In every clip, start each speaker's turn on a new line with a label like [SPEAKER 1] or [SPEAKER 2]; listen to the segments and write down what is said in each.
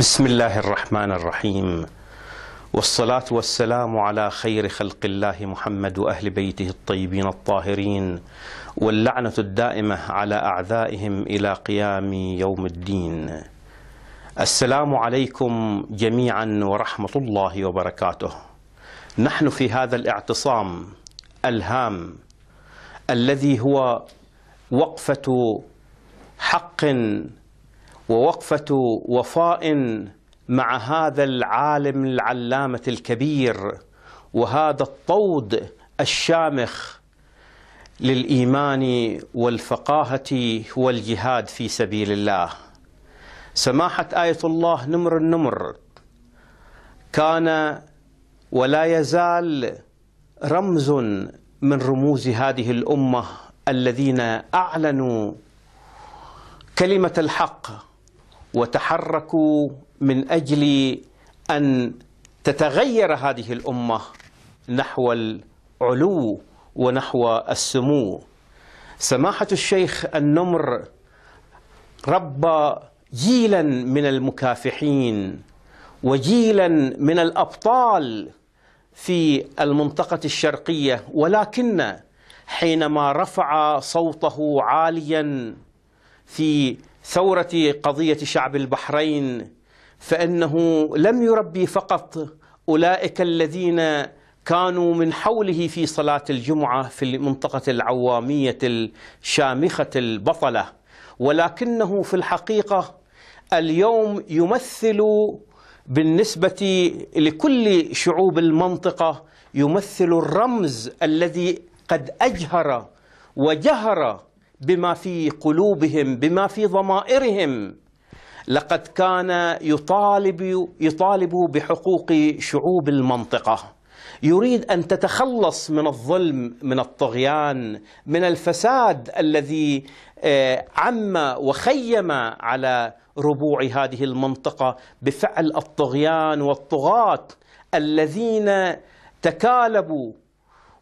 [SPEAKER 1] بسم الله الرحمن الرحيم والصلاة والسلام على خير خلق الله محمد وأهل بيته الطيبين الطاهرين واللعنة الدائمة على أعدائهم إلى قيام يوم الدين السلام عليكم جميعا ورحمة الله وبركاته نحن في هذا الاعتصام الهام الذي هو وقفة حق ووقفة وفاء مع هذا العالم العلامة الكبير وهذا الطود الشامخ للإيمان والفقاهة والجهاد في سبيل الله سماحة آية الله نمر النمر كان ولا يزال رمز من رموز هذه الأمة الذين أعلنوا كلمة الحق وتحركوا من اجل ان تتغير هذه الامه نحو العلو ونحو السمو سماحه الشيخ النمر ربى جيلا من المكافحين وجيلا من الابطال في المنطقه الشرقيه ولكن حينما رفع صوته عاليا في ثورة قضية شعب البحرين فإنه لم يربي فقط أولئك الذين كانوا من حوله في صلاة الجمعة في المنطقة العوامية الشامخة البطلة ولكنه في الحقيقة اليوم يمثل بالنسبة لكل شعوب المنطقة يمثل الرمز الذي قد أجهر وجهر بما في قلوبهم بما في ضمائرهم لقد كان يطالب يطالب بحقوق شعوب المنطقه يريد ان تتخلص من الظلم من الطغيان من الفساد الذي آه، عم وخيم على ربوع هذه المنطقه بفعل الطغيان والطغاه الذين تكالبوا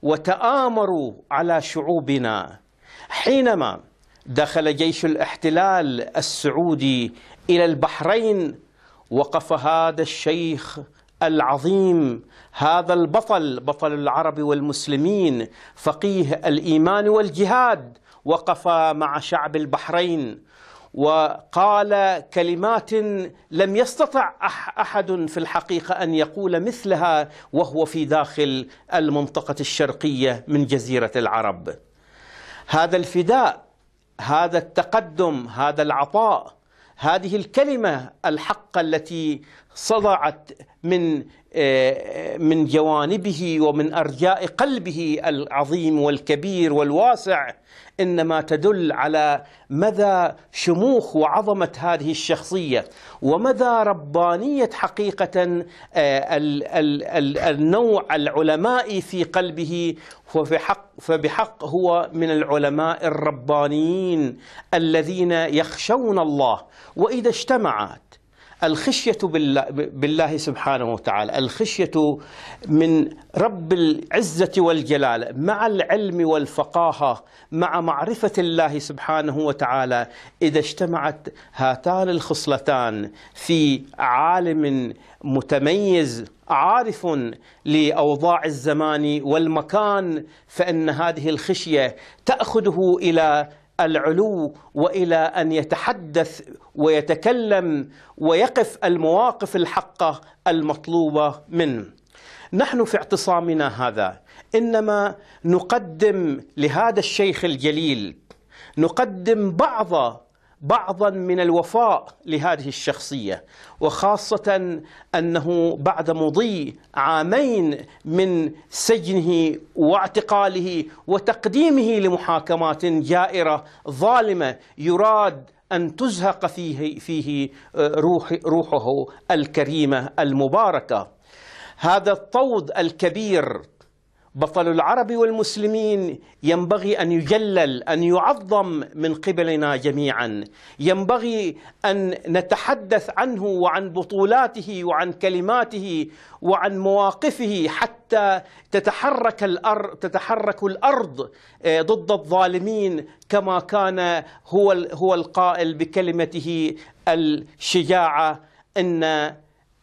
[SPEAKER 1] وتآمروا على شعوبنا حينما دخل جيش الاحتلال السعودي الى البحرين وقف هذا الشيخ العظيم هذا البطل بطل العرب والمسلمين فقيه الايمان والجهاد وقف مع شعب البحرين وقال كلمات لم يستطع احد في الحقيقه ان يقول مثلها وهو في داخل المنطقه الشرقيه من جزيره العرب هذا الفداء هذا التقدم هذا العطاء هذه الكلمة الحق التي صدعت من آه، من جوانبه ومن ارجاء قلبه العظيم والكبير والواسع انما تدل على مدى شموخ وعظمه هذه الشخصيه ومدى ربانيه حقيقه آه، النوع العلمائي في قلبه حق فبحق هو من العلماء الربانيين الذين يخشون الله واذا اجتمعت الخشية بالله سبحانه وتعالى الخشية من رب العزة والجلال مع العلم والفقاهة مع معرفة الله سبحانه وتعالى إذا اجتمعت هاتان الخصلتان في عالم متميز عارف لاوضاع الزمان والمكان فان هذه الخشيه تاخذه الى العلو والى ان يتحدث ويتكلم ويقف المواقف الحقه المطلوبه منه. نحن في اعتصامنا هذا انما نقدم لهذا الشيخ الجليل نقدم بعض بعضا من الوفاء لهذه الشخصية وخاصة أنه بعد مضي عامين من سجنه واعتقاله وتقديمه لمحاكمات جائرة ظالمة يراد أن تزهق فيه, فيه آه، روح روحه الكريمة المباركة هذا الطود الكبير بطل العرب والمسلمين ينبغي ان يجلل ان يعظم من قبلنا جميعا ينبغي ان نتحدث عنه وعن بطولاته وعن كلماته وعن مواقفه حتى تتحرك الارض تتحرك الارض آه، ضد الظالمين كما كان هو هو القائل بكلمته الشجاعه ان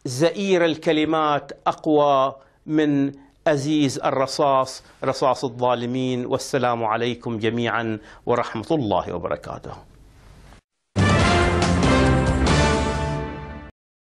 [SPEAKER 1] زئير الكلمات اقوى من أزيز الرصاص رصاص الظالمين والسلام عليكم جميعا ورحمة الله وبركاته